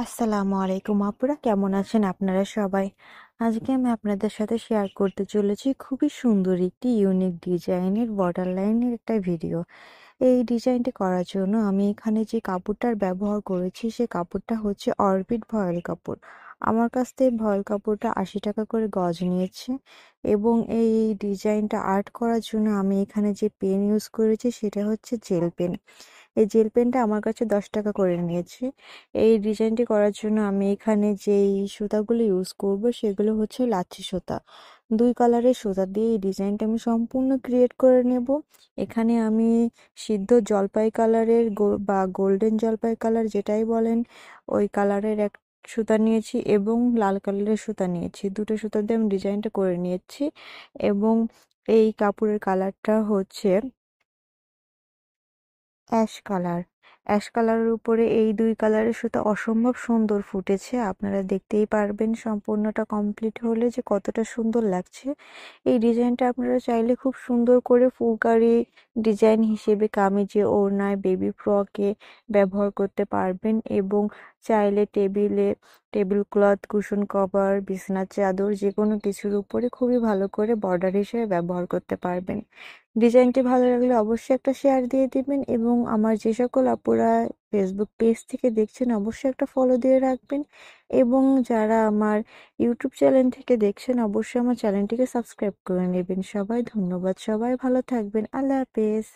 আসসালামু আলাইকুম আপুরা কেমন আছেন আপনারা সবাই আজকে আমি আপনাদের সাথে শেয়ার করতে চলেছি খুবই সুন্দর একটি ইউনিক ডিজাইনের বর্ডার লাইনের একটা ভিডিও এই ডিজাইনটি করার জন্য আমি এখানে যে কাপড়টার ব্যবহার করেছি সে কাপড়টা হচ্ছে অরবিট ভয়েল কাপড় আমার কাছ থেকে ভয়েল কাপড়টা আশি টাকা করে গজ নিয়েছে এবং এই ডিজাইনটা আর্ট করার জন্য আমি এখানে যে পেন ইউজ করেছি সেটা হচ্ছে জেল পেন এই জেল পেনটা আমার কাছে দশ টাকা করে নিয়েছি এই ডিজাইনটি করার জন্য আমি এখানে যেই সুতাগুলো ইউজ করব সেগুলো হচ্ছে লাচ্ছি সুতা দুই কালারের সুতা দিয়ে এই ডিজাইনটা আমি সম্পূর্ণ ক্রিয়েট করে নেব এখানে আমি সিদ্ধ জলপাই কালারের বা গোল্ডেন জলপাই কালার যেটাই বলেন ওই কালারের এক সুতা নিয়েছি এবং লাল কালারের সুতা নিয়েছি দুটো সুতা দিয়ে আমি ডিজাইনটা করে নিয়েছি এবং এই কাপড়ের কালারটা হচ্ছে অ্যাশ কালার অ্যাশ কালারের উপরে এই দুই কালারের সুতো অসম্ভব সুন্দর ফুটেছে আপনারা দেখতেই পারবেন সম্পূর্ণটা কমপ্লিট হলে যে কতটা সুন্দর লাগছে এই ডিজাইনটা আপনারা চাইলে খুব সুন্দর করে ফুলকারি ডিজাইন হিসেবে কামিজে ওড়নায় বেবি ফ্রকে ব্যবহার করতে পারবেন এবং চাইলে টেবিলে টেবিল ক্লথ কুশন কভার বিছানার চাদর যে কোনো কিছুর উপরে খুবই ভালো করে বর্ডার হিসেবে ব্যবহার করতে পারবেন ডিজাইনটি ভালো লাগলে অবশ্যই একটা শেয়ার দিয়ে দিবেন এবং আমার যে সকল আপুরা ফেসবুক পেজ থেকে দেখছেন অবশ্যই একটা ফলো দিয়ে রাখবেন এবং যারা আমার ইউটিউব চ্যানেল থেকে দেখছেন অবশ্যই আমার চ্যানেলটিকে সাবস্ক্রাইব করে নেবেন সবাই ধন্যবাদ সবাই ভালো থাকবেন আল্লাহ হাফেজ